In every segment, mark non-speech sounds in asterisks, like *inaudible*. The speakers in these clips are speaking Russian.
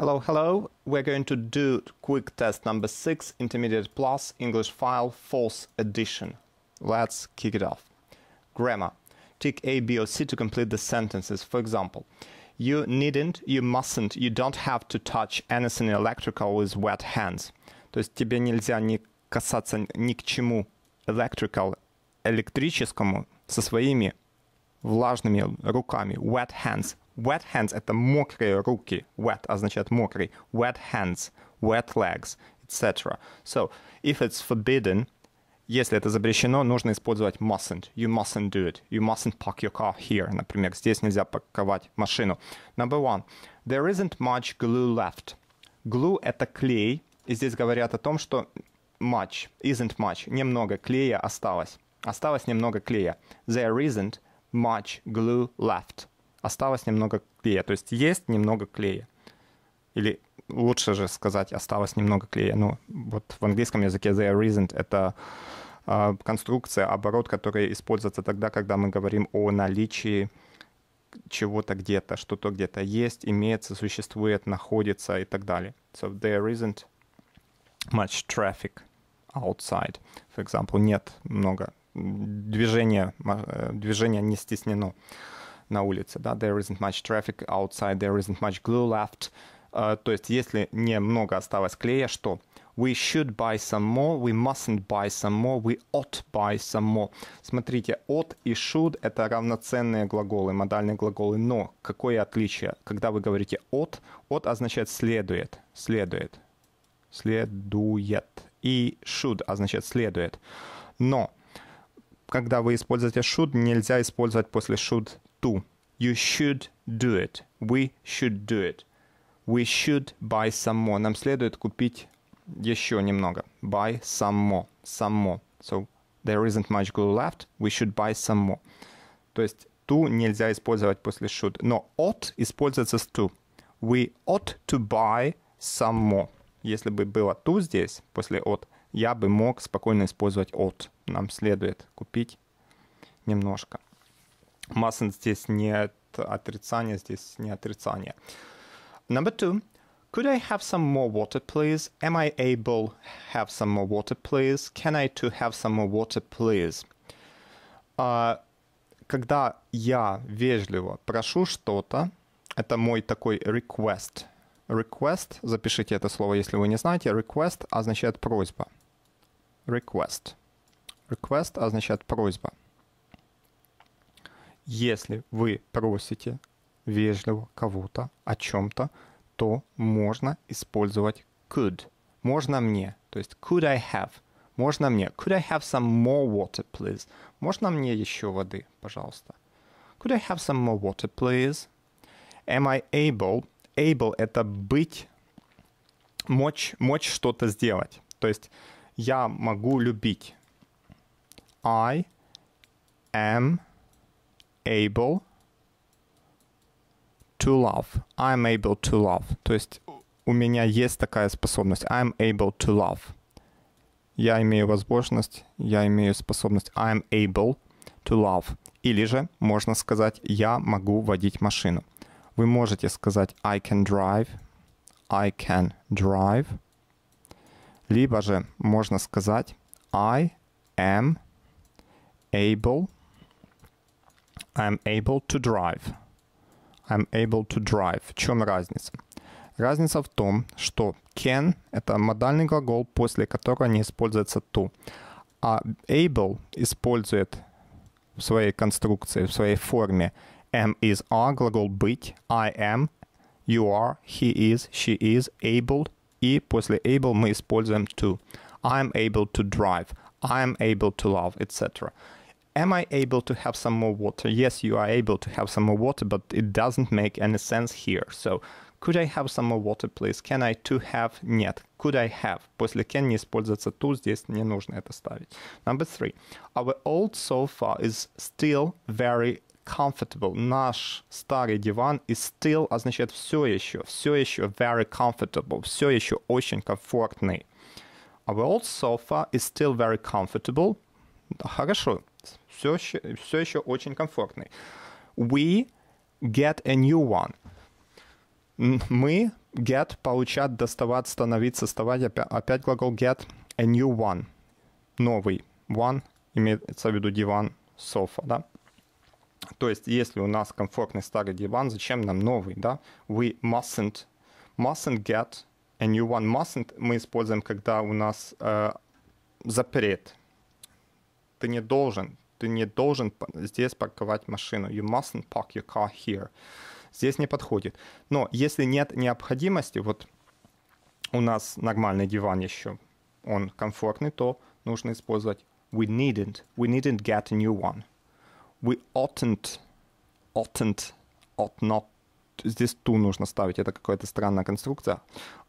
Hello, hello. We're going to do quick test number 6, Intermediate Plus, English File, False Edition. Let's kick it off. Grammar. Tick A, B, or C to complete the sentences. For example, you needn't, you mustn't, you don't have to touch anything electrical with wet hands. То есть тебе нельзя не касаться ни к чему electrical, электрическому со своими влажными руками, wet hands, Wet hands это мокрые руки. Wet означает мокрый. Wet hands, wet legs, etc. So, if it's forbidden, если это запрещено, нужно использовать mustn't. You mustn't do it. You mustn't park your car here. Например, здесь нельзя парковать машину. Number one. There isn't much glue left. Glue — это клей. И здесь говорят о том, что much, isn't much, немного клея осталось. Осталось немного клея. There isn't much glue left. осталось немного клея. То есть есть немного клея. Или лучше же сказать, осталось немного клея. Ну, вот в английском языке there isn't — это э, конструкция, оборот, который используется тогда, когда мы говорим о наличии чего-то где-то, что-то где-то есть, имеется, существует, находится и так далее. So there isn't much traffic outside. For example, нет много движения, э, движение не стеснено. Uh, на улице, да, there isn't much traffic outside, there isn't much glue left, Uh, то есть если немного осталось клея, что we should buy some more, we mustn't buy some more, we ought buy some more. Смотрите, ought и should это равноценные глаголы, модальные глаголы, но какое отличие? Когда вы говорите ought, ought означает следует, следует, следует, и should означает следует. Но когда вы используете should, нельзя использовать после should to. You should do it. We should do it. We should buy some more. Нам следует купить еще немного. Buy some more. Some more. So there isn't much glue left. We should buy some more. То есть to нельзя использовать после should. Но ought используется с to. We ought to buy some more. Если бы было to здесь, после ought, я бы мог спокойно использовать ought. Нам следует купить немножко. Массон здесь нет отрицания, здесь не отрицание. Number two. Could I have some more water, please? Am I able have some more water, please? Can I to have some more water, please? Uh, когда я вежливо прошу что-то, это мой такой request. Request, запишите это слово, если вы не знаете. Request означает просьба. Request. Request означает просьба если вы просите вежливо кого-то о чем-то, то можно использовать could. Можно мне, то есть could I have. Можно мне, could I have some more water, please? Можно мне еще воды, пожалуйста? Could I have some more water, please? Am I able? Able — это быть, мочь, мочь что-то сделать. То есть я могу любить. I am able to love. I'm able to love. То есть у меня есть такая способность. I'm able to love. Я имею возможность, я имею способность. I'm able to love. Или же можно сказать «я могу водить машину». Вы можете сказать «I can drive», «I can drive». Либо же можно сказать «I am able I'm able to drive. I'm able to drive. В чем разница? Разница в том, что can – это модальный глагол, после которого не используется to. А able использует в своей конструкции, в своей форме am is are, глагол быть, I am, you are, he is, she is, able, и после able мы используем to. I am able to drive, I am able to love, etc am I able to have some more water? Yes, you are able to have some more water, but it doesn't make any sense here. So, could I have some more water, please? Can I to have? Нет. Could I have? После can не используется to, здесь не нужно это ставить. Number three. Our old sofa is still very comfortable. Наш старый диван is still означает все еще, все еще very comfortable, все еще очень комфортный. Our old sofa is still very comfortable. Хорошо, все, еще, все еще очень комфортный. We get a new one. Мы get получать, доставать, становиться, доставать. Опять, опять глагол get a new one. Новый. One имеется в виду диван, софа, да? То есть, если у нас комфортный старый диван, зачем нам новый, да? We mustn't, mustn't get a new one. Mustn't мы используем, когда у нас э, запрет, ты не должен, ты не должен здесь парковать машину. You mustn't park your car here. Здесь не подходит. Но если нет необходимости, вот у нас нормальный диван еще, он комфортный, то нужно использовать we needn't, we needn't get a new one. We oughtn't, oughtn't, ought not. Здесь ту нужно ставить, это какая-то странная конструкция.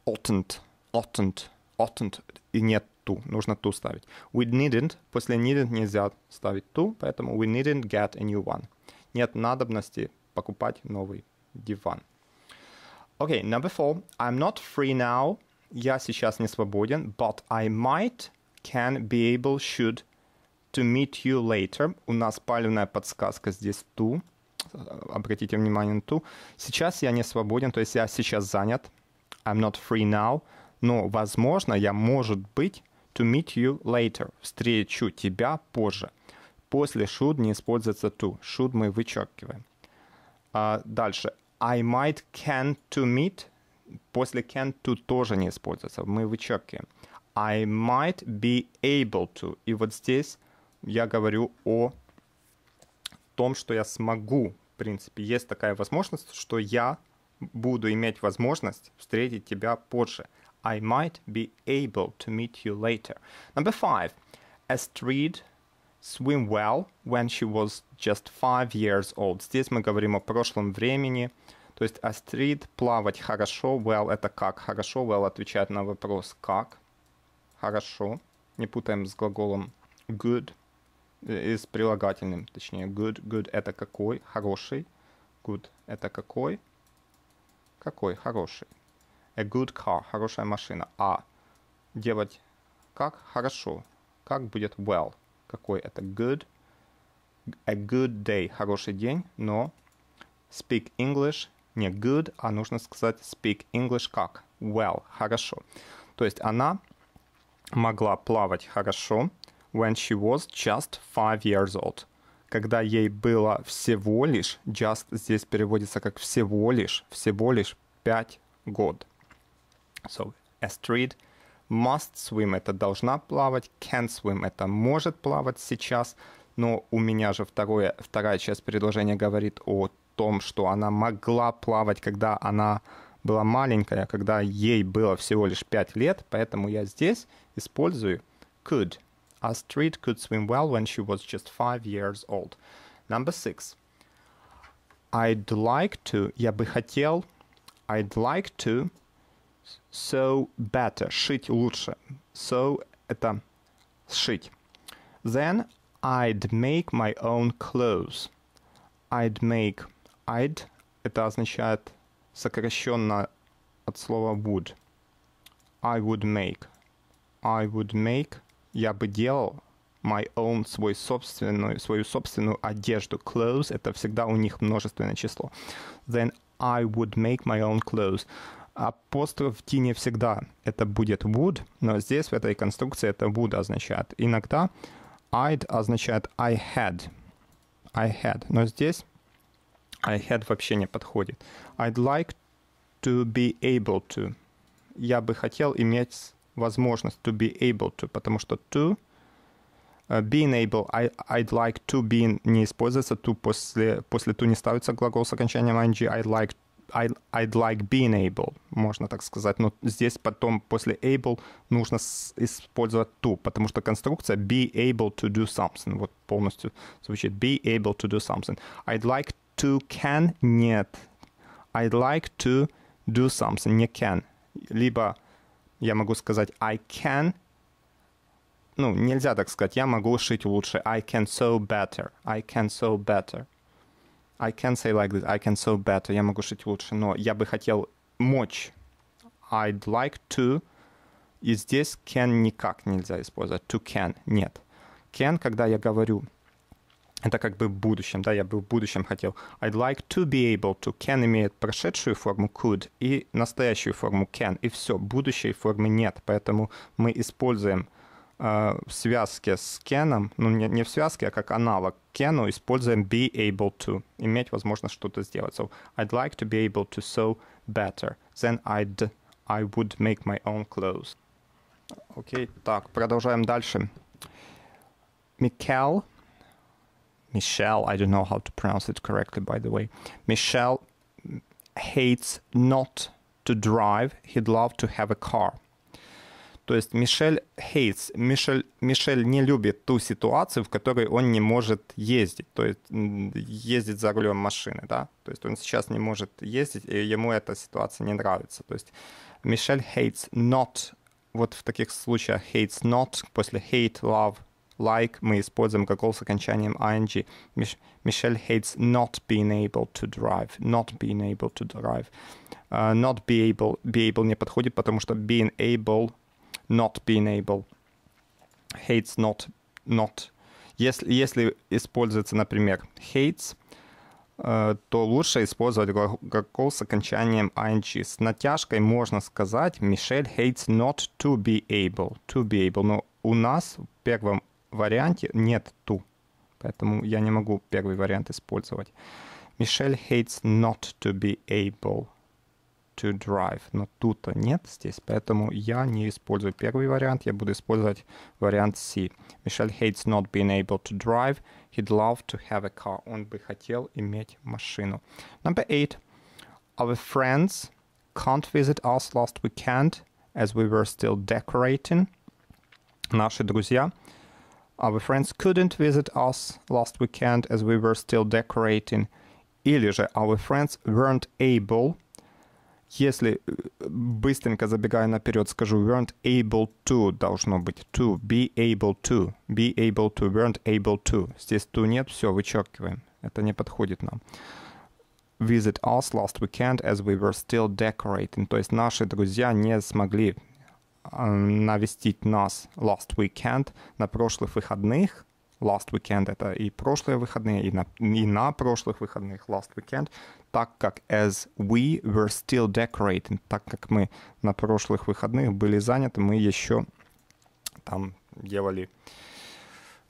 Oughtn't, oughtn't, oughtn't. И нет to, нужно to ставить. We needn't, после needn't нельзя ставить to, поэтому we needn't get a new one. Нет надобности покупать новый диван. Окей, okay, number four. I'm not free now. Я сейчас не свободен, but I might, can, be able, should, to meet you later. У нас палевная подсказка здесь to. Обратите внимание на to. Сейчас я не свободен, то есть я сейчас занят. I'm not free now. Но, возможно, я, может быть, to meet you later. Встречу тебя позже. После should не используется to. Should мы вычеркиваем. А дальше. I might can to meet. После can to тоже не используется. Мы вычеркиваем. I might be able to. И вот здесь я говорю о том, что я смогу. В принципе, есть такая возможность, что я буду иметь возможность встретить тебя позже. I might be able to meet you later. Number five, Astrid swim well when she was just five years old. Здесь мы говорим о прошлом времени. То есть Астрид плавать хорошо, well это как? Хорошо, well отвечает на вопрос как. Хорошо. Не путаем с глаголом good, и с прилагательным, точнее good. Good это какой? Хороший. Good это какой? Какой? Хороший a good car, хорошая машина. А делать как? Хорошо. Как будет well? Какой это good? A good day, хороший день, но speak English не good, а нужно сказать speak English как? Well, хорошо. То есть она могла плавать хорошо when she was just five years old. Когда ей было всего лишь, just здесь переводится как всего лишь, всего лишь пять год. So, astrid must swim – это должна плавать, can swim – это может плавать сейчас, но у меня же второе, вторая часть предложения говорит о том, что она могла плавать, когда она была маленькая, когда ей было всего лишь 5 лет, поэтому я здесь использую could. Astrid а could swim well when she was just 5 years old. Number 6. I'd like to, я бы хотел, I'd like to So better, шить лучше. So это сшить. Then I'd make my own clothes. I'd make. I'd – это означает сокращенно от слова would. I would make. I would make. Я бы делал my own, свой собственную, свою собственную одежду. Clothes – это всегда у них множественное число. Then I would make my own clothes. Апостроф «ти» не всегда это будет would, но здесь в этой конструкции это would означает. Иногда I'd означает I had. I had. Но здесь I had вообще не подходит. I'd like to be able to. Я бы хотел иметь возможность to be able to, потому что to uh, э, being able, I, I'd like to be не используется to после, после to не ставится глагол с окончанием ing, I'd like I'd, I'd like being able, можно так сказать. Но здесь потом после able нужно использовать to, потому что конструкция be able to do something, вот полностью звучит be able to do something. I'd like to can нет. I'd like to do something, не can. Либо я могу сказать I can, ну, нельзя так сказать, я могу шить лучше. I can sew better. I can sew better. I can say like this, I can sew better, я могу шить лучше, но я бы хотел мочь. I'd like to. И здесь can никак нельзя использовать. To can нет. Can, когда я говорю, это как бы в будущем, да, я бы в будущем хотел. I'd like to be able to. Can имеет прошедшую форму could и настоящую форму can. И все, будущей формы нет. Поэтому мы используем в связке с Кеном, ну не, не в связке, а как аналог Кену, используем be able to, иметь возможность что-то сделать. So, I'd like to be able to sew better then I'd, I would make my own clothes. Окей, okay, так, продолжаем дальше. Микел, Michelle, I don't know how to pronounce it correctly, by the way. Michelle hates not to drive. He'd love to have a car. То есть Мишель hates Мишель, Мишель не любит ту ситуацию, в которой он не может ездить, то есть ездить за рулем машины, да. То есть он сейчас не может ездить, и ему эта ситуация не нравится. То есть Мишель hates not, вот в таких случаях hates not, после hate, love, like мы используем глагол с окончанием ing. Мишель hates not being able to drive. Not being able to drive. Uh, not be able, be able не подходит, потому что being able not being able. Hates not, not. Если, если используется, например, hates, э, то лучше использовать глагол с окончанием ing. С натяжкой можно сказать «Мишель hates not to be able». To be able. Но у нас в первом варианте нет to. Поэтому я не могу первый вариант использовать. Мишель hates not to be able. to drive, но тут-то нет здесь, поэтому я не использую первый вариант, я буду использовать вариант C. Michelle hates not being able to drive, he'd love to have a car. Он бы хотел иметь машину. Number eight. Our friends can't visit us last weekend as we were still decorating. Наши друзья Our friends couldn't visit us last weekend as we were still decorating. Или же our friends weren't able Если, э, быстренько забегая наперед, скажу weren't able to, должно быть to, be able to, be able to, weren't able to. Здесь to нет, все, вычеркиваем. Это не подходит нам. Visit us last weekend as we were still decorating. То есть наши друзья не смогли э, навестить нас last weekend на прошлых выходных, last weekend это и прошлые выходные, и на, и на прошлых выходных last weekend, так как as we were still decorating, так как мы на прошлых выходных были заняты, мы еще там делали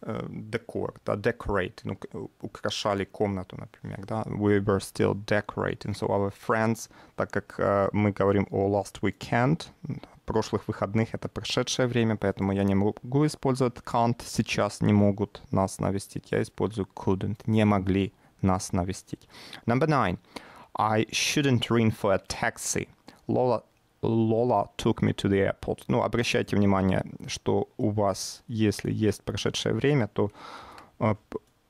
э, декор, да, decorate, ну, украшали комнату, например, да, we were still decorating, so our friends, так как э, мы говорим о last weekend, прошлых выходных, это прошедшее время, поэтому я не могу использовать can't сейчас, не могут нас навестить. Я использую couldn't, не могли нас навестить. Number nine. I shouldn't ring for a taxi. Lola, Lola took me to the airport. Ну, обращайте внимание, что у вас, если есть прошедшее время, то э,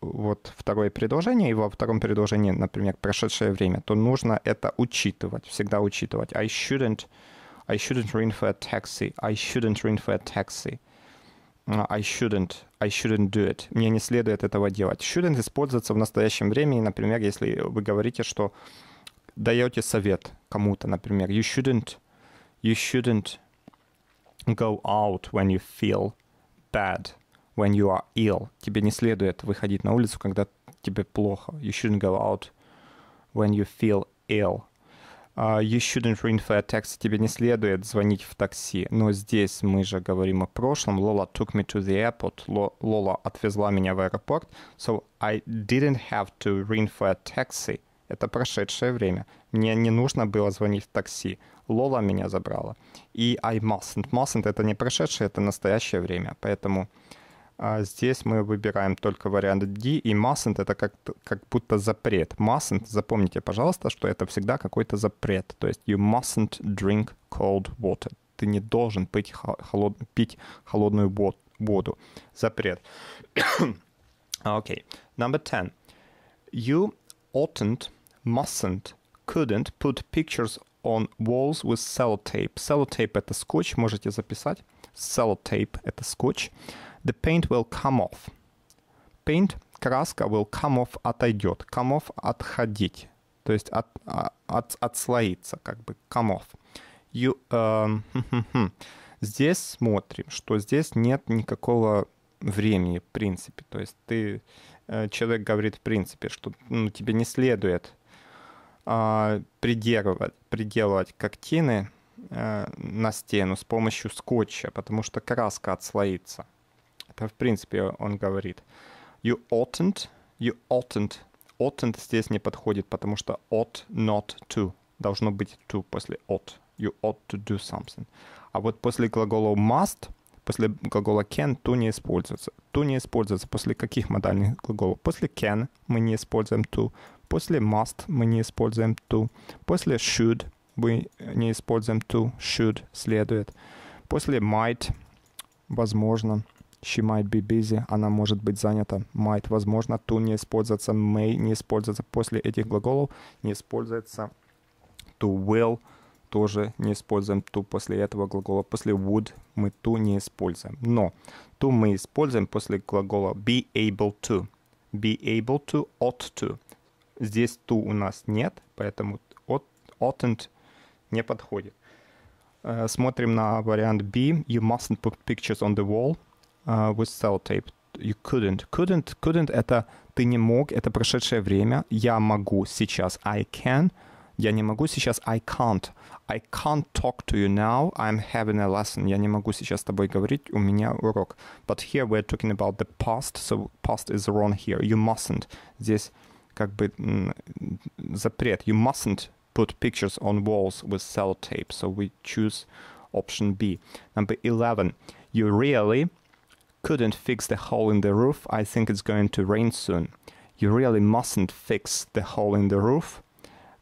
вот второе предложение, и во втором предложении, например, прошедшее время, то нужно это учитывать, всегда учитывать. I shouldn't I shouldn't ring for a taxi. I shouldn't ring for a taxi. I shouldn't. I shouldn't do it. Мне не следует этого делать. Shouldn't используется в настоящем времени, например, если вы говорите, что даете совет кому-то, например. You shouldn't. You shouldn't go out when you feel bad, when you are ill. Тебе не следует выходить на улицу, когда тебе плохо. You shouldn't go out when you feel ill. You shouldn't ring for a taxi. Тебе не следует звонить в такси. Но здесь мы же говорим о прошлом. Lola took me to the airport. Lola отвезла меня в аэропорт. So I didn't have to ring for a taxi. Это прошедшее время. Мне не нужно было звонить в такси. Лола меня забрала. И I mustn't. Mustn't — это не прошедшее, это настоящее время. Поэтому... Uh, а здесь мы выбираем только вариант D, и mustn't — это как, как будто запрет. Mustn't, запомните, пожалуйста, что это всегда какой-то запрет. То есть you mustn't drink cold water. Ты не должен пить, холод, пить холодную воду. Запрет. *coughs* А, окей. Okay. Number 10. You oughtn't, mustn't, couldn't put pictures on walls with sellotape. Sellotape — это скотч, можете записать. Sellotape — это скотч. Uh, the paint will come off. Paint, краска will come off, отойдет. Come off, отходить. То есть от, а, от, отслоиться, как бы come off. You, uh, здесь смотрим, что здесь нет никакого времени, в принципе. То есть ты, э, человек говорит, в принципе, что ну, тебе не следует uh, приделывать, приделывать картины uh, э, на стену с помощью скотча, потому что краска отслоится. Это в принципе он говорит. You oughtn't, you oughtn't. Oughtn't здесь не подходит, потому что ought not to. Должно быть to после ought. You ought to do something. А вот после глагола must, после глагола can to не используется. To не используется после каких модальных глаголов? После can мы не используем to. После must мы не используем to. После should мы не используем to. Should следует. После might возможно. She might be busy. Она может быть занята. Might, возможно. To не используется. May не используется. После этих глаголов не используется to will тоже не используем to после этого глагола. После would мы to не используем. Но to мы используем после глагола be able to. Be able to, ought to. Здесь to у нас нет, поэтому ought, oughtn't не подходит. Э, смотрим на вариант B. You mustn't put pictures on the wall. uh, with cell tape. You couldn't. Couldn't, couldn't — это ты не мог, это прошедшее время. Я могу сейчас. I can. Я не могу сейчас. I can't. I can't talk to you now. I'm having a lesson. Я не могу сейчас с тобой говорить. У меня урок. But here we're talking about the past. So past is wrong here. You mustn't. Здесь как бы запрет. You mustn't put pictures on walls with sellotape. So we choose option B. Number 11. You really couldn't fix the hole in the roof, I think it's going to rain soon. You really mustn't fix the hole in the roof.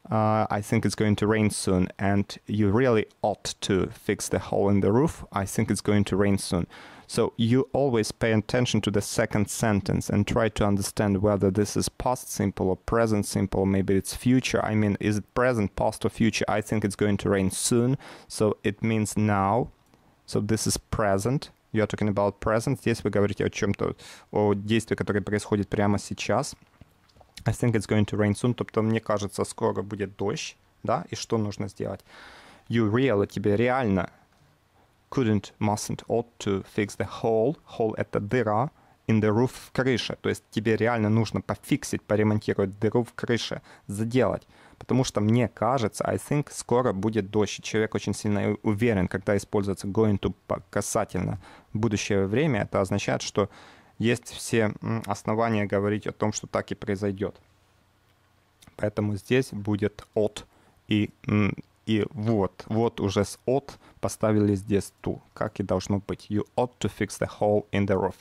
Uh, I think it's going to rain soon, and you really ought to fix the hole in the roof. I think it's going to rain soon. So you always pay attention to the second sentence and try to understand whether this is past simple or present simple. Maybe it's future. I mean, is it present, past, or future? I think it's going to rain soon. So it means now. So this is present. You're talking about present. Здесь вы говорите о чем-то, о действии, которое происходит прямо сейчас. I think it's going to rain soon. То есть мне кажется, скоро будет дождь, да, и что нужно сделать? You really, тебе реально couldn't, mustn't, ought to fix the hole. Hole — это дыра in the roof в крыше. То есть тебе реально нужно пофиксить, поремонтировать дыру в крыше, заделать потому что мне кажется, I think скоро будет дождь. Человек очень сильно уверен, когда используется going to касательно будущего времени, это означает, что есть все основания говорить о том, что так и произойдет. Поэтому здесь будет от и и вот, вот уже с от поставили здесь to, как и должно быть. You ought to fix the hole in the roof.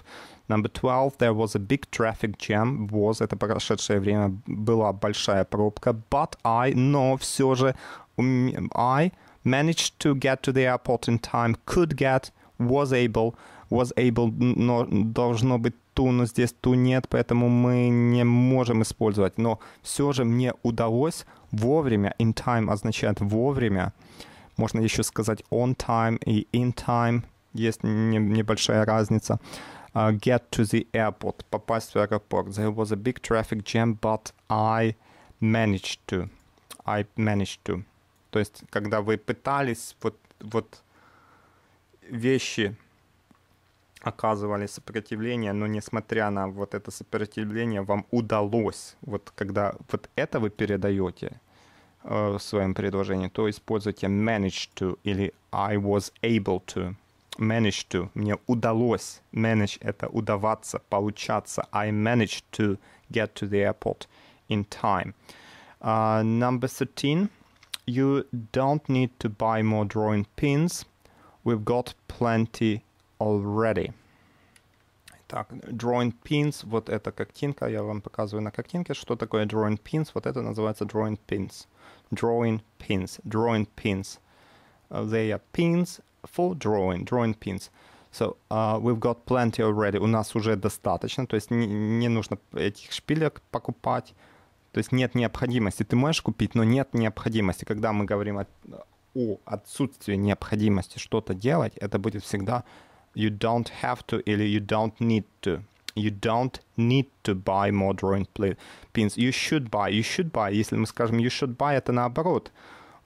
Number 12, there was a big traffic jam. Was, это прошедшее время, была большая пробка. But I, но все же, I managed to get to the airport in time, could get, was able, was able, но должно быть ту, но здесь ту нет, поэтому мы не можем использовать. Но все же мне удалось вовремя, in time означает вовремя, можно еще сказать on time и in time, есть не, небольшая разница. Uh, get to the airport, попасть в аэропорт. There was a big traffic jam, but I managed to. I managed to. То есть, когда вы пытались вот, вот вещи оказывали сопротивление, но несмотря на вот это сопротивление, вам удалось, вот когда вот это вы передаете э, в своем предложении, то используйте manage to или I was able to. Manage to. Мне удалось. Manage — это удаваться, получаться. I managed to get to the airport in time. Uh, number 13. You don't need to buy more drawing pins. We've got plenty already. Так, drawing pins, вот эта картинка, я вам показываю на картинке, что такое drawing pins, вот это называется drawing pins. Drawing pins, drawing pins. Uh, they are pins for drawing, drawing pins. So, uh, we've got plenty already, у нас уже достаточно, то есть не, не нужно этих шпилек покупать, то есть нет необходимости. Ты можешь купить, но нет необходимости. Когда мы говорим о, о отсутствии необходимости что-то делать, это будет всегда you don't have to или you don't need to. You don't need to buy more drawing pins. You should buy. You should buy. Если мы скажем you should buy, это наоборот.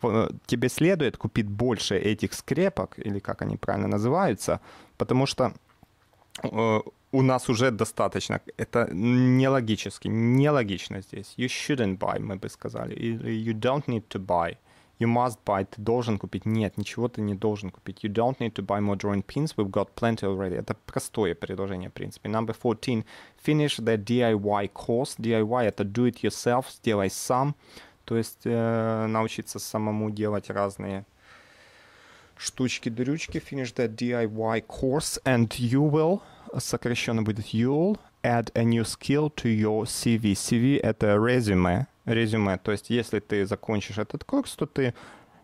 Э, тебе следует купить больше этих скрепок, или как они правильно называются, потому что э, у нас уже достаточно. Это нелогически, нелогично здесь. You shouldn't buy, мы бы сказали. Или you don't need to buy. You must buy. Ты должен купить. Нет, ничего ты не должен купить. You don't need to buy more drawing pins. We've got plenty already. Это простое предложение, в принципе. Number 14. Finish the DIY course. DIY — это do it yourself, сделай сам. То есть э, научиться самому делать разные штучки-дрючки. Finish the DIY course and you will, сокращенно будет you'll, add a new skill to your CV. CV — это резюме резюме. То есть, если ты закончишь этот курс, то ты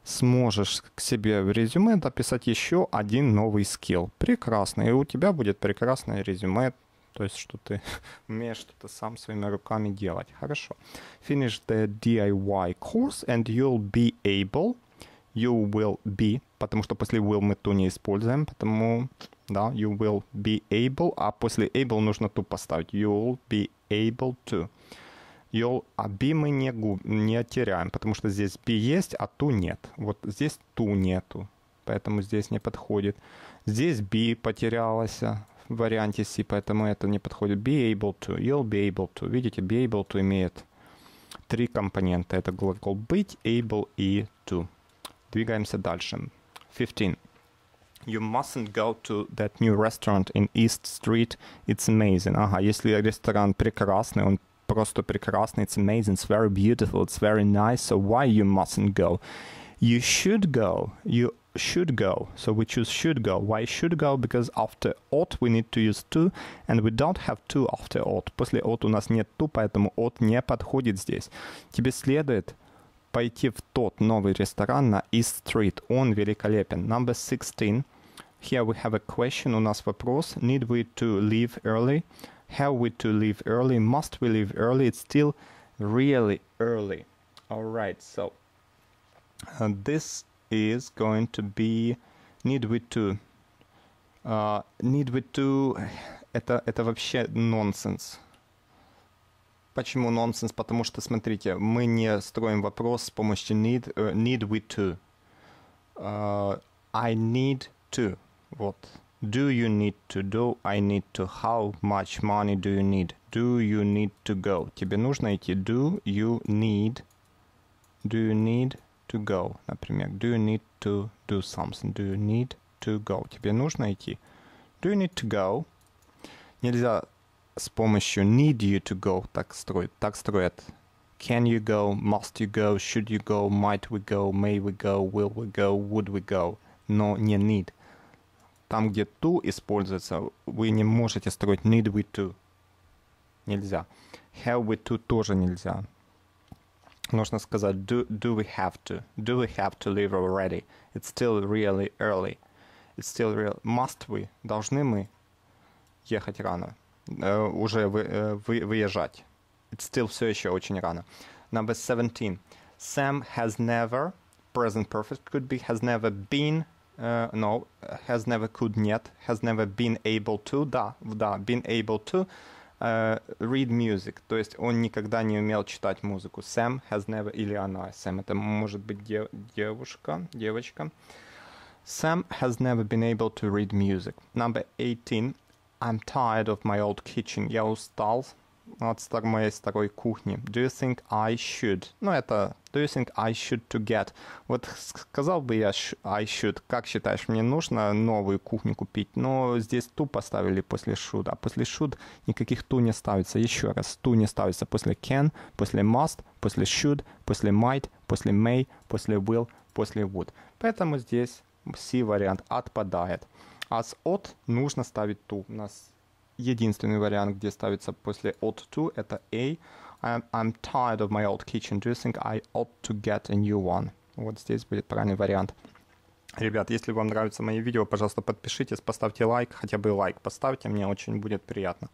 сможешь к себе в резюме дописать еще один новый скилл. Прекрасно. И у тебя будет прекрасное резюме, то есть, что ты *laughs* умеешь что-то сам своими руками делать. Хорошо. Finish the DIY course and you'll be able. You will be, потому что после will мы то не используем, потому, да, you will be able, а после able нужно to поставить. You'll be able to. Йол аби мы не, губ, не теряем, потому что здесь би есть, а ту нет. Вот здесь ту нету, поэтому здесь не подходит. Здесь би потерялась в варианте си, поэтому это не подходит. Be able to, you'll be able to. Видите, be able to имеет три компонента. Это глагол быть, able и to. Двигаемся дальше. 15. You mustn't go to that new restaurant in East Street. It's amazing. Ага, если ресторан прекрасный, он просто прекрасно, it's amazing, it's very beautiful, it's very nice, so why you mustn't go? You should go, you should go, so we choose should go. Why should go? Because after ought we need to use to, and we don't have to after ought. После ought у нас нет to, поэтому ought не подходит здесь. Тебе следует пойти в тот новый ресторан на East Street. Он великолепен. Number 16. Here we have a question. У нас вопрос. Need we to leave early? have we to leave early? Must we leave early? It's still really early. All right, so uh, this is going to be need we to uh, need we to это это вообще нонсенс. Почему нонсенс? Потому что смотрите, мы не строим вопрос с помощью need uh, need we to. Uh, I need to. Вот. Do you need to? Do I need to? How much money do you need? Do you need to go? Тебе нужно идти. Do you need? Do you need to go? Например, do you need to do something? Do you need to go? Тебе нужно идти. Do you need to go? Нельзя с помощью need you to go так строить. Так строят. Can you go? Must you go? Should you go? Might we go? May we go? Will we go? Would we go? Но не need. Там, где to используется, вы не можете строить need with to. Нельзя. Have with to тоже нельзя. Нужно сказать do, do we have to? Do we have to leave already? It's still really early. It's still real. Must we? Должны мы ехать рано? Э, уже вы, э, вы, выезжать. It's still все еще очень рано. Number 17. Sam has never, present perfect could be, has never been Uh, no, has never could yet, has never been able to, да, да, been able to uh, read music, то есть он никогда не умел читать музыку. Sam has never, или она, Sam. это может быть дев, девушка, девочка. Sam has never been able to read music. Number 18. I'm tired of my old kitchen. Я устал Ну, от стар моей старой кухни. Do you think I should? Ну, это Do you think I should to get? Вот сказал бы я I should. Как считаешь, мне нужно новую кухню купить? Но здесь ту поставили после should, а после should никаких ту не ставится. Еще раз, ту не ставится после can, после must, после should, после might, после may, после will, после would. Поэтому здесь C вариант отпадает. А с от нужно ставить ту. У нас единственный вариант, где ставится после ought to, это a. I'm, I'm tired of my old kitchen dressing, I ought to get a new one. Вот здесь будет правильный вариант. Ребят, если вам нравятся мои видео, пожалуйста, подпишитесь, поставьте лайк, хотя бы лайк поставьте, мне очень будет приятно.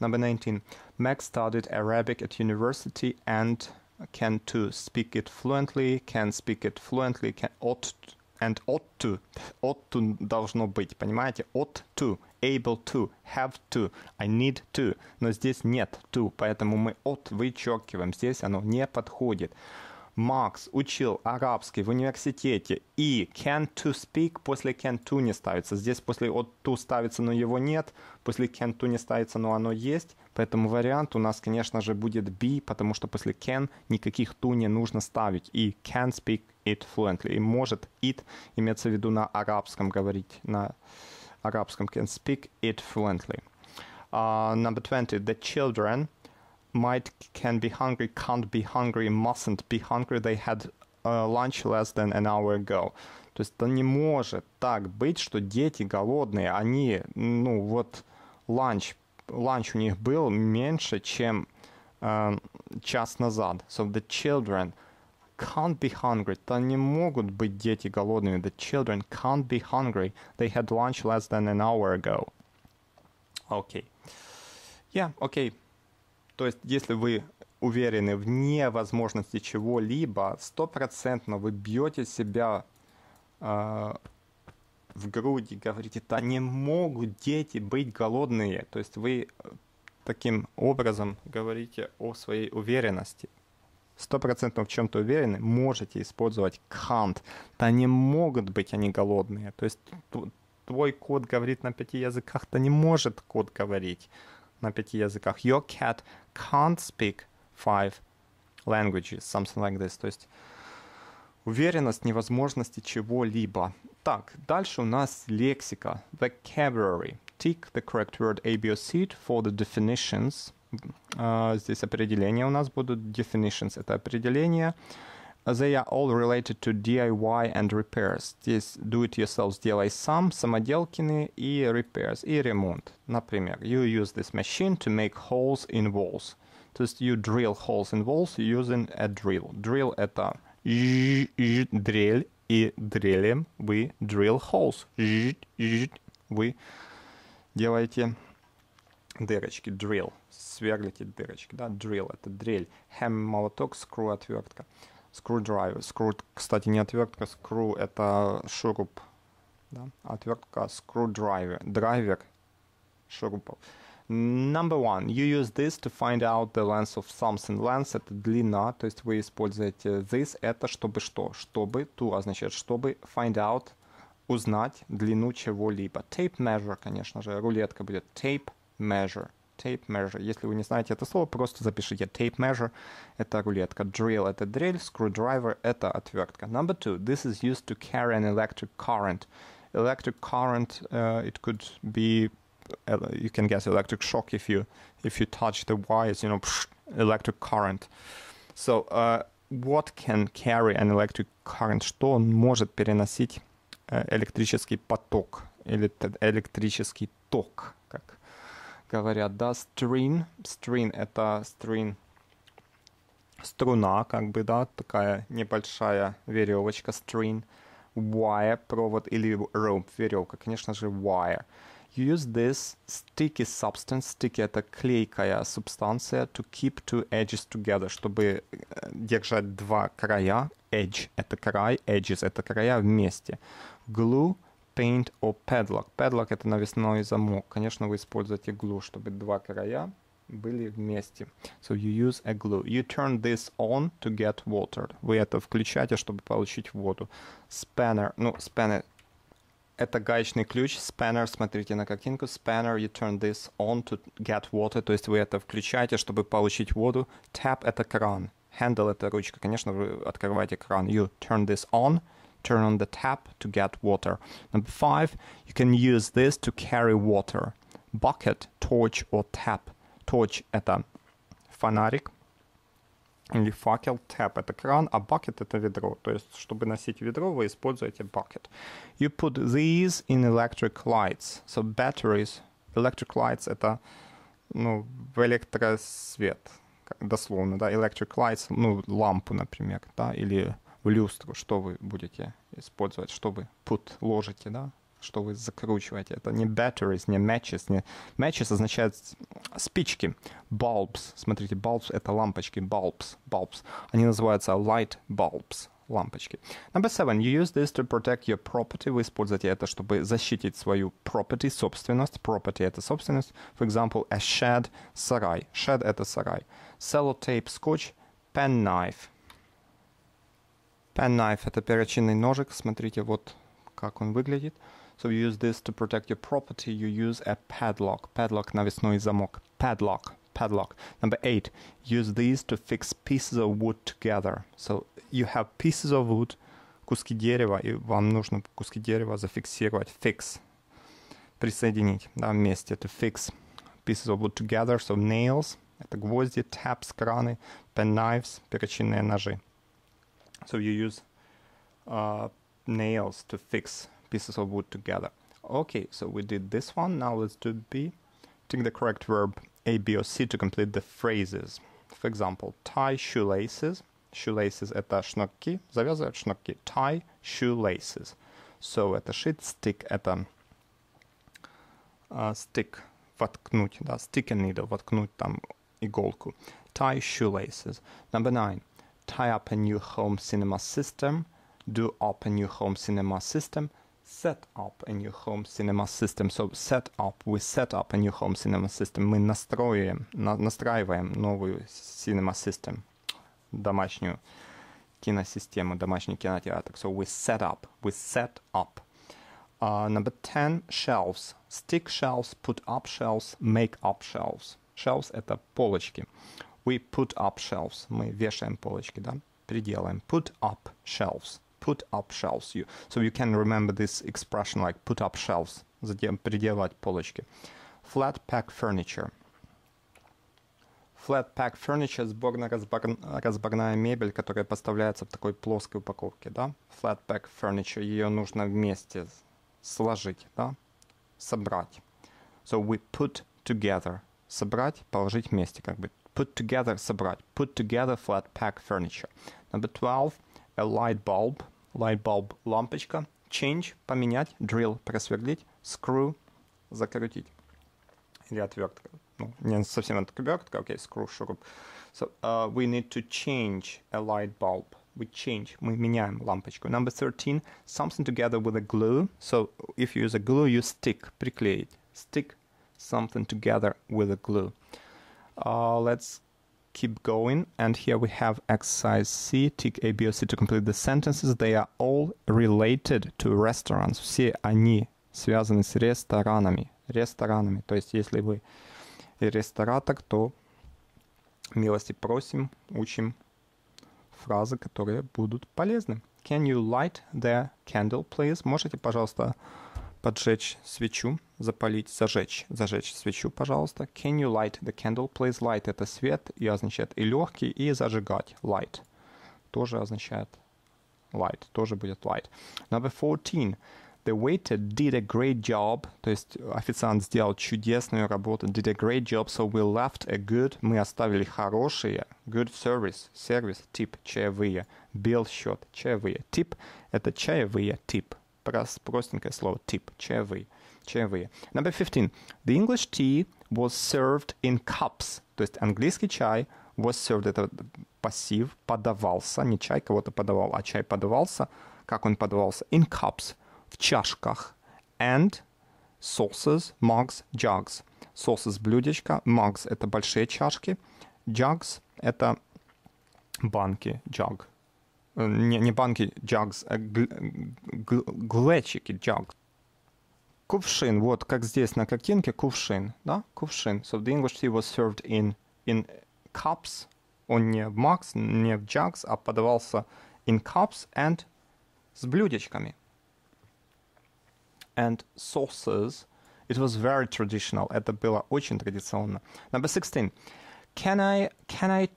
Number 19. Max studied Arabic at university and can to speak it fluently, can speak it fluently, can ought and ought to. Ought to должно быть, понимаете? Ought to. able to, have to, I need to. Но здесь нет to, поэтому мы от вычеркиваем. Здесь оно не подходит. Макс учил арабский в университете и can to speak после can to не ставится. Здесь после от to ставится, но его нет. После can to не ставится, но оно есть. Поэтому вариант у нас, конечно же, будет be, потому что после can никаких to не нужно ставить. И can speak it fluently. И может it имеется в виду на арабском говорить, на Arabskan can speak it fluently. Uh, number 20, the children might, can be hungry, can't be hungry, mustn't be hungry, they had uh, lunch less than an hour ago. То есть это не может так быть, что дети голодные, они, ну вот, ланч, ланч у них был меньше, чем э, час назад. So the children can't be hungry. Да не могут быть дети голодными. The children can't be hungry. They had lunch less than an hour ago. Окей. Okay. Yeah, окей. Okay. То есть, если вы уверены в невозможности чего-либо, стопроцентно вы бьете себя э, в груди, говорите, да не могут дети быть голодные. То есть вы э, таким образом говорите о своей уверенности стопроцентно в чем-то уверены, можете использовать can't. Да не могут быть они голодные. То есть твой кот говорит на пяти языках, да не может кот говорить на пяти языках. Your cat can't speak five languages, something like this. То есть уверенность невозможности чего-либо. Так, дальше у нас лексика, vocabulary. Tick the correct word ABC for the definitions – здесь определения у нас будут, definitions — это определения. They are all related to DIY and repairs. Здесь do-it-yourself, сделай сам, самоделкины и repairs, и ремонт. Например, you use this machine to make holes in walls. То есть you drill holes in walls using a drill. Drill — это дрель, и дрелем вы drill holes. Вы делаете дырочки, drill. сверлите дырочки, да, drill — это дрель, ham — молоток, screw — отвертка, screwdriver, screw, кстати, не отвертка, screw — это шуруп, да, отвертка, screwdriver, драйвер шурупов. Number one, you use this to find out the length of something. Length — это длина, то есть вы используете this — это чтобы что? Чтобы, to означает чтобы, find out — узнать длину чего-либо. Tape measure, конечно же, рулетка будет tape measure — tape measure. Если вы не знаете это слово, просто запишите tape measure – это рулетка, drill – это дрель, screwdriver – это отвертка. Number two, this is used to carry an electric current. Electric current, uh, it could be, uh, you can get electric shock if you if you touch the wires, you know, psh, electric current. So, uh, what can carry an electric current? Что он может переносить э, электрический поток или электрический ток, как говорят, да, string. String — это string струна, как бы, да, такая небольшая веревочка, string. Wire — провод или rope — веревка. Конечно же, wire. You use this sticky substance. Sticky — это клейкая субстанция to keep two edges together, чтобы э, держать два края. Edge — это край, edges — это края вместе. Glue — paint or padlock. Padlock — это навесной замок. Конечно, вы используете glue, чтобы два края были вместе. So you use a glue. You turn this on to get water. Вы это включаете, чтобы получить воду. Spanner. Ну, spanner — это гаечный ключ. Spanner, смотрите на картинку. Spanner, you turn this on to get water. То есть вы это включаете, чтобы получить воду. Tap — это кран. Handle — это ручка. Конечно, вы открываете кран. You turn this on turn on the tap to get water. Number five, you can use this to carry water. Bucket, torch, or tap. Torch – это фонарик или факел, tap – это кран, а bucket – это ведро. То есть, чтобы носить ведро, вы используете bucket. You put these in electric lights. So batteries, electric lights – это ну, в электросвет, дословно, да, electric lights, ну, лампу, например, да, или в люстру, что вы будете использовать, что вы put ложите, да, что вы закручиваете. Это не batteries, не matches. Не... Matches означает спички. Bulbs. Смотрите, bulbs — это лампочки. Bulbs. Bulbs. Они называются light bulbs лампочки. Number seven. You use this to protect your property. Вы используете это, чтобы защитить свою property, собственность. Property — это собственность. For example, a shed — сарай. Shed — это сарай. Sellotape — скотч. Penknife — Pen knife – это перочинный ножик. Смотрите, вот как он выглядит. So you use this to protect your property. You use a padlock. Padlock – навесной замок. Padlock. Padlock. Number eight. Use these to fix pieces of wood together. So you have pieces of wood, куски дерева, и вам нужно куски дерева зафиксировать. Fix. Присоединить, да, вместе. To fix pieces of wood together. So nails – это гвозди, taps – краны, pen knives – перочинные ножи. So you use uh, nails to fix pieces of wood together. Okay, so we did this one, now let's do B. Take the correct verb A, B or C to complete the phrases. For example, tie shoelaces. Shoelaces – это шнурки, завязывать шнурки. Tie shoelaces. So – это шить, stick – это uh, stick, воткнуть, да, stick a needle, воткнуть там иголку. Tie shoelaces. Number nine tie up a new home cinema system, do up a new home cinema system, set up a new home cinema system. So set up, we set up a new home cinema system. Мы настроим, настраиваем новую cinema system, домашнюю киносистему, домашний кинотеатр. So we set up, we set up. Uh, number 10, shelves. Stick shelves, put up shelves, make up shelves. Shelves — это полочки. We put up shelves. Мы вешаем полочки, да? Приделаем. Put up shelves. Put up shelves. You, so you can remember this expression like put up shelves. Затем приделать полочки. Flat pack furniture. Flat pack furniture – сборная разбор... мебель, которая поставляется в такой плоской упаковке, да? Flat pack furniture – ее нужно вместе сложить, да? Собрать. So we put together. Собрать, положить вместе, как бы put together собрать, put together flat pack furniture. Number 12, a light bulb, light bulb лампочка, change поменять, drill просверлить, screw закрутить или отвертка. Ну, не совсем отвертка, окей, okay, screw шуруп. So, uh, we need to change a light bulb. We change, мы меняем лампочку. Number 13, something together with a glue. So, if you use a glue, you stick, приклеить. Stick something together with a glue. Uh, let's keep going. And here we have exercise C, tick A, B, or C to complete the sentences. They are all related to restaurants. Все они связаны с ресторанами. Ресторанами. То есть, если вы ресторатор, то милости просим, учим фразы, которые будут полезны. Can you light the candle, please? Можете, пожалуйста, поджечь свечу, запалить, зажечь, зажечь свечу, пожалуйста. Can you light the candle, please? Light — это свет, и означает и легкий, и зажигать. Light тоже означает light, тоже будет light. Number 14. The waiter did a great job, то есть официант сделал чудесную работу, did a great job, so we left a good, мы оставили хорошие, good service, сервис, тип, чаевые, bill счет, чаевые, тип, это чаевые, тип, простенькое слово tip, чаевые. чаевые. Number 15. The English tea was served in cups. То есть английский чай was served, это пассив, подавался, не чай кого-то подавал, а чай подавался, как он подавался, in cups, в чашках, and sauces, mugs, jugs. Sauces – блюдечко, mugs – это большие чашки, jugs – это банки, jug – Э, не, не банки jugs, а глечики jugs. Кувшин, вот как здесь на картинке, кувшин, да, кувшин. So the English tea was served in, in cups, он не в max, не в jugs, а подавался in cups and с блюдечками. And sauces, it was very traditional, это было очень традиционно. Number 16. Can I, can I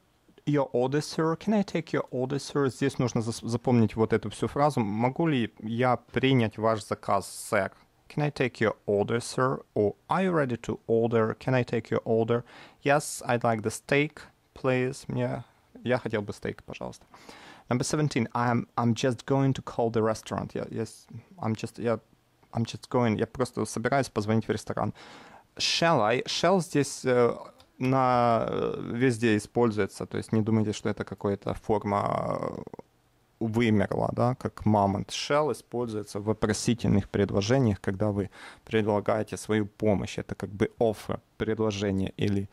your order, sir. Can I take your order, sir? Здесь нужно запомнить вот эту всю фразу. Могу ли я принять ваш заказ, сэр? Can I take your order, sir? Or are you ready to order? Can I take your order? Yes, I'd like the steak, please. Мне... Я хотел бы стейк, пожалуйста. Number 17. I'm, I'm just going to call the restaurant. Я, yes, I'm just... Я, I'm just going... Я просто собираюсь позвонить в ресторан. Shall I? Shall здесь... Uh, на э, везде используется, то есть не думайте, что это какая-то форма э, вымерла, да, как мамонт. Shell используется в вопросительных предложениях, когда вы предлагаете свою помощь. Это как бы offer, предложение или...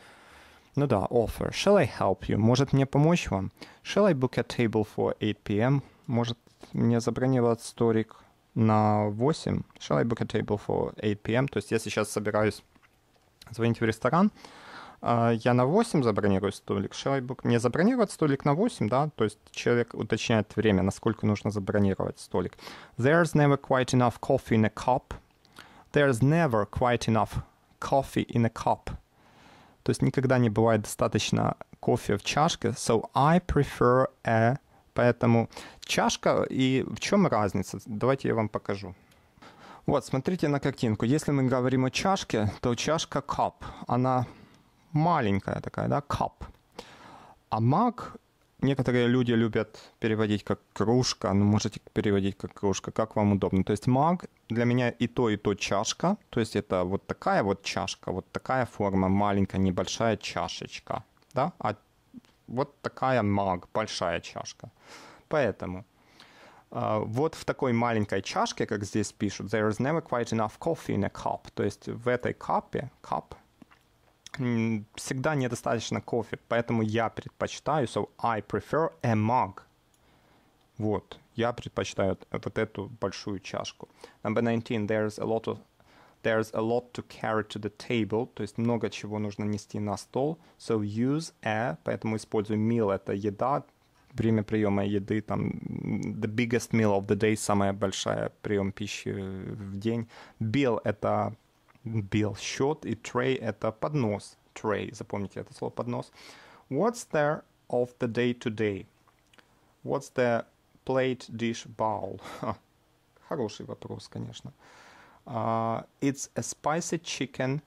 Ну да, offer. Shall I help you? Может мне помочь вам? Shall I book a table for 8 p.m.? Может мне забронировать столик на 8? Shall I book a table for 8 p.m.? То есть я сейчас собираюсь звонить в ресторан, uh, а, я на 8 забронирую столик, Шайбук мне забронировать столик на 8, да, то есть человек уточняет время, насколько нужно забронировать столик. There's never quite enough coffee in a cup. There's never quite enough coffee in a cup. То есть никогда не бывает достаточно кофе в чашке. So I prefer a... Поэтому чашка и в чем разница? Давайте я вам покажу. Вот, смотрите на картинку. Если мы говорим о чашке, то чашка cup, она маленькая такая, да, cup. А маг некоторые люди любят переводить как кружка, но ну, можете переводить как кружка, как вам удобно. То есть маг для меня и то, и то чашка. То есть это вот такая вот чашка, вот такая форма, маленькая, небольшая чашечка. Да? А вот такая маг, большая чашка. Поэтому Uh, вот в такой маленькой чашке, как здесь пишут, there is never quite enough coffee in a cup. То есть в этой капе, cup, всегда недостаточно кофе, поэтому я предпочитаю, so I prefer a mug. Вот, я предпочитаю вот эту большую чашку. Number 19, there's a lot of There's a lot to carry to the table, то есть много чего нужно нести на стол. So use a, поэтому использую meal, это еда, время приема еды, там, the biggest meal of the day, самая большая прием пищи в день. Bill – это bill счет и tray это поднос. Tray, запомните это слово поднос. What's there of the day today? What's the plate, dish, bowl? Хороший вопрос, конечно. Uh, it's a spicy chicken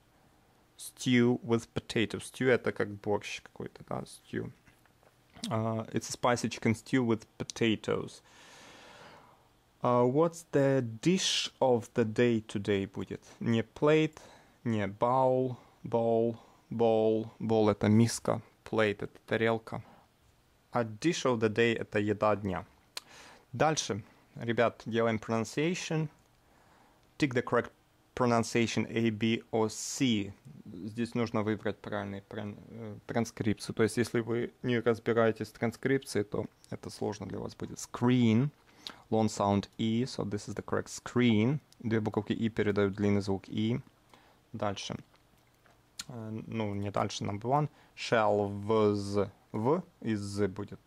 stew with potatoes. Stew это как борщ какой-то, да, stew. Uh, it's a spicy chicken stew with potatoes. Uh, Uh, what's the dish of the day today будет? Не plate, не bowl, bowl, bowl, bowl это миска, plate это тарелка. А dish of the day это еда дня. Дальше, ребят, делаем pronunciation. Tick the correct pronunciation A, B or C. Здесь нужно выбрать правильную э, транскрипцию. То есть, если вы не разбираетесь в транскрипции, то это сложно для вас будет. Screen – long sound E, so this is the correct screen. Две буковки E передают длинный звук E. Дальше. Э, ну, не дальше, number one. Shell with в из будет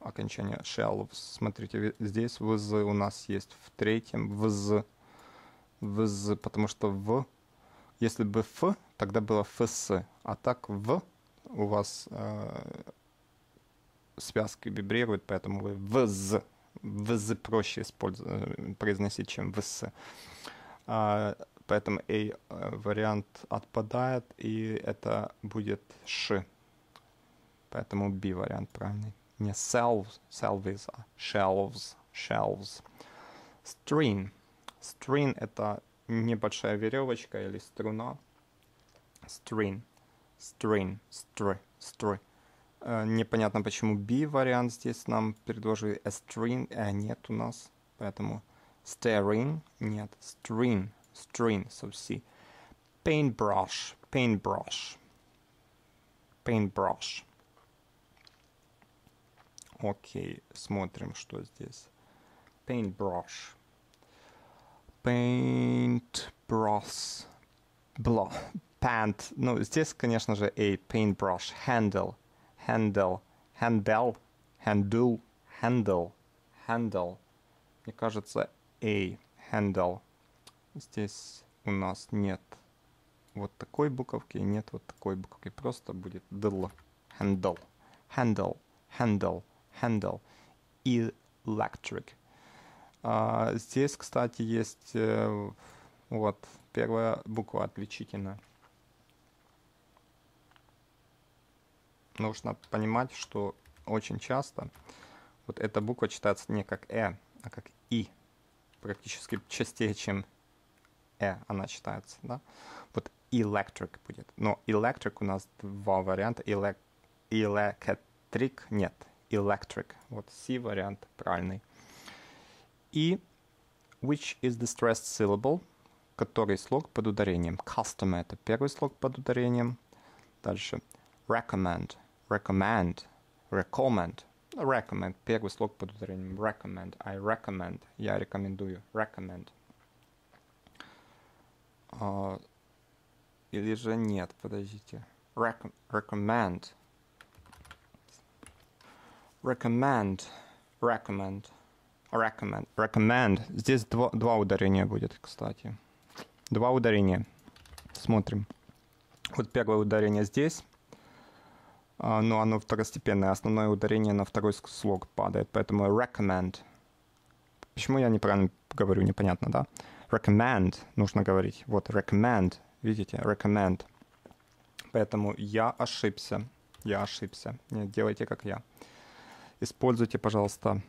окончание shell. Смотрите, здесь вз у нас есть в третьем вз, вз, потому что в, если бы ф, тогда было фс, а так в у вас э, связки вибрируют, поэтому вы вз вз проще э, произносить, чем вс. А, поэтому a э, вариант отпадает, и это будет ш. Поэтому b вариант правильный. Не selves, selves, а shelves, shelves. String. String — это небольшая веревочка или струна. String, string, str, str. Непонятно, почему B вариант здесь нам предложили a string, а нет у нас, поэтому staring, нет, string, string, so C. Paintbrush, paintbrush, paintbrush. Окей, смотрим, что здесь. Paintbrush. Paintbrush. Blah. Pant. Ну, здесь, конечно же, a paintbrush handle – handle, handle, handle, handle, handle. Мне кажется, A, handle. Здесь у нас нет вот такой буковки, нет вот такой буковки. Просто будет дл, handle, handle, handle, handle, electric. А, здесь, кстати, есть э, вот первая буква отличительная. нужно понимать, что очень часто вот эта буква читается не как «э», а как «и». Практически частее, чем «э» она читается, да? Вот «electric» будет. Но «electric» у нас два варианта. Elec «Electric» нет. «Electric». Вот «c» вариант правильный. И «which is the stressed syllable», который слог под ударением. «Customer» — это первый слог под ударением. Дальше «recommend» recommend, recommend, recommend, первый слог под ударением, recommend, I recommend, я рекомендую, recommend. Uh, или же нет, подождите, Recom recommend, recommend, recommend, recommend, recommend. Здесь два, два ударения будет, кстати. Два ударения. Смотрим. Вот первое ударение здесь. А, но оно второстепенное. Основное ударение на второй слог падает, поэтому recommend. Почему я неправильно говорю, непонятно, да? Recommend нужно говорить. Вот recommend, видите, recommend. Поэтому я ошибся, я ошибся. Нет, делайте как я. Используйте, пожалуйста,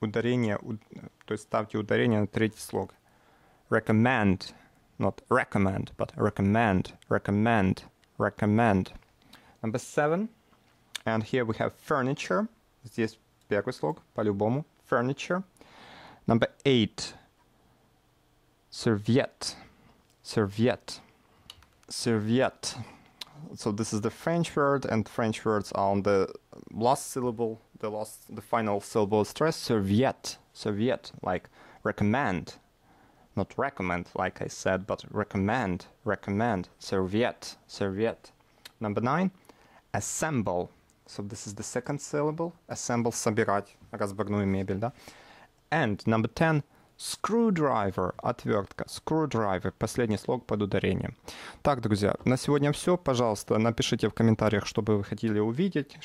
ударение, то есть ставьте ударение на третий слог. Recommend – not recommend, but recommend, recommend, recommend. Number seven, and here we have furniture. Здесь первый слог, по-любому, furniture. Number eight, serviette, serviette, serviette. So this is the French word, and French words are on the last syllable, the last, the final syllable stress. Serviette, serviette, like recommend, not recommend, like I said, but recommend, recommend, serviette, serviette. Number nine, assemble. So this is the second syllable, assemble, собирать, разборную мебель, да? And number ten, Screwdriver, отвертка, screwdriver, последний слог под ударением. Так, друзья, на сегодня все. Пожалуйста, напишите в комментариях, что бы вы хотели увидеть,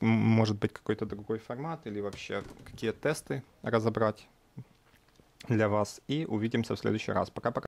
может быть, какой-то другой формат или вообще какие тесты разобрать для вас. И увидимся в следующий раз. Пока-пока.